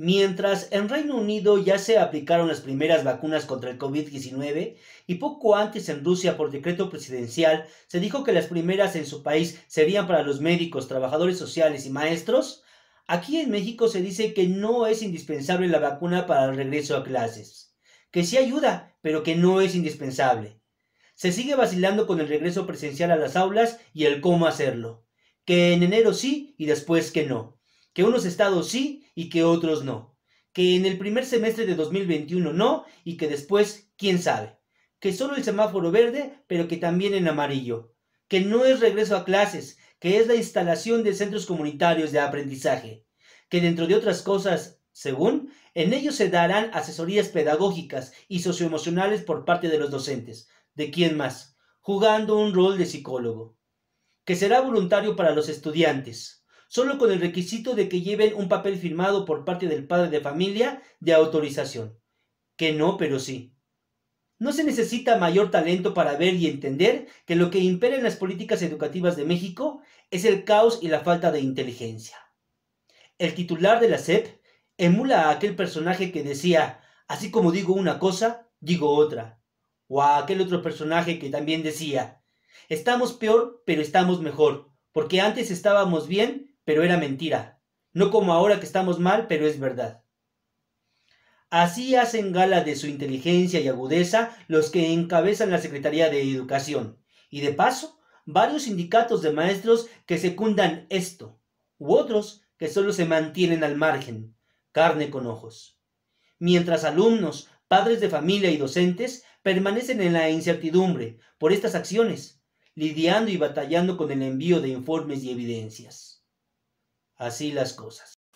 Mientras en Reino Unido ya se aplicaron las primeras vacunas contra el COVID-19 y poco antes en Rusia por decreto presidencial se dijo que las primeras en su país serían para los médicos, trabajadores sociales y maestros, aquí en México se dice que no es indispensable la vacuna para el regreso a clases, que sí ayuda, pero que no es indispensable. Se sigue vacilando con el regreso presencial a las aulas y el cómo hacerlo, que en enero sí y después que no que unos estados sí y que otros no, que en el primer semestre de 2021 no y que después, quién sabe, que solo el semáforo verde, pero que también en amarillo, que no es regreso a clases, que es la instalación de centros comunitarios de aprendizaje, que dentro de otras cosas, según, en ellos se darán asesorías pedagógicas y socioemocionales por parte de los docentes, de quién más, jugando un rol de psicólogo, que será voluntario para los estudiantes, solo con el requisito de que lleven un papel firmado por parte del padre de familia de autorización. Que no, pero sí. No se necesita mayor talento para ver y entender que lo que impera en las políticas educativas de México es el caos y la falta de inteligencia. El titular de la SEP emula a aquel personaje que decía, así como digo una cosa, digo otra. O a aquel otro personaje que también decía, estamos peor, pero estamos mejor, porque antes estábamos bien, pero era mentira. No como ahora que estamos mal, pero es verdad. Así hacen gala de su inteligencia y agudeza los que encabezan la Secretaría de Educación, y de paso, varios sindicatos de maestros que secundan esto, u otros que solo se mantienen al margen, carne con ojos. Mientras alumnos, padres de familia y docentes permanecen en la incertidumbre por estas acciones, lidiando y batallando con el envío de informes y evidencias. Así las cosas.